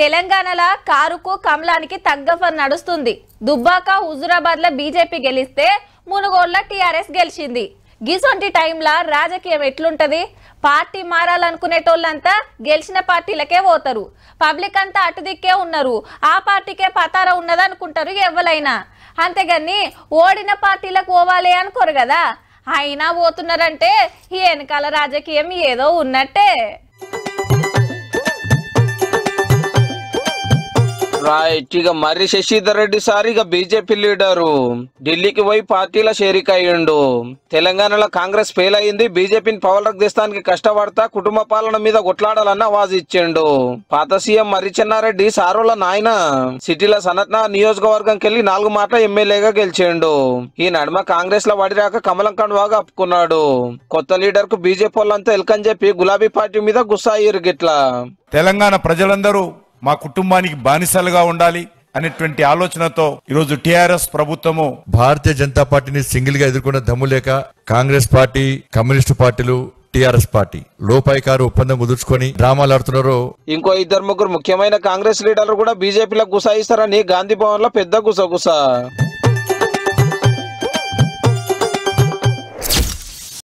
తెలంగాణల కారుకు కమలానికి తగ్గఫర్ నడుస్తుంది దుబ్బాక హుజురాబాద్ లో బీజేపీ గెలిస్తే మునుగోళ్ళ టీఆర్ఎస్ గెలిచింది గిసొంటి టైంలా రాజకీయం ఎట్లుంటది పార్టీ మారాలనుకునేటోళ్ళంతా గెలిచిన పార్టీలకే పోతారు పబ్లిక్ అంతా అటుదిక్కే ఉన్నారు ఆ పార్టీకే పతార ఉన్నదనుకుంటారు ఎవరైనా అంతేగాని ఓడిన పార్టీలకు పోవాలి అనుకోరు కదా అయినా పోతున్నారంటే ఈ వెనకాల రాజకీయం ఏదో ఉన్నట్టే రైట్ ఇక మర్రి శశిధర్ రెడ్డి సార్ ఇక బీజేపీ లీడర్ ఢిల్లీకి పోయి పార్టీల షేరిక్ అయ్యిండు తెలంగాణలో కాంగ్రెస్ ఫెయిల్ అయింది బీజేపీని పవర్ దిస్తానికి కష్టపడతా కుటుంబ పాలన మీద కొట్లాడాలన్న వాజ్ ఇచ్చిండు పాత సీఎం మర్రి చెన్నారెడ్డి సారోల నాయన సిటీల సనత్న నియోజకవర్గం కెళ్లి నాలుగు మాటల ఎమ్మెల్యేగా గెలిచిండు ఈ నడుమ కాంగ్రెస్ లో వడిరాక కమలం కండువాగా అప్పుకున్నాడు కొత్త లీడర్ కు బీజేపీ వాళ్ళంతా ఎల్కని చెప్పి గులాబీ పార్టీ మీద గుస్సా అయ్యారు గిట్లా తెలంగాణ ప్రజలందరూ మా కుటుంబానికి బానిసలుగా ఉండాలి అనేటువంటి ఆలోచనతో ఈరోజు టిఆర్ఎస్ ప్రభుత్వము భారతీయ జనతా పార్టీని సింగిల్ గా ఎదుర్కొన్న దమ్ము లేక కాంగ్రెస్ పార్టీ కమ్యూనిస్టు పార్టీలు టిఆర్ఎస్ పార్టీ లోపాయికారు ఒప్పందం కుదుర్చుకొని డ్రామాలు ఆడుతున్నారు ఇంకో ఇద్దరు ముగ్గురు ముఖ్యమైన కాంగ్రెస్ లీడర్లు కూడా బీజేపీలో గుసాయిస్తారని గాంధీ భవన్ లో పెద్ద గుసా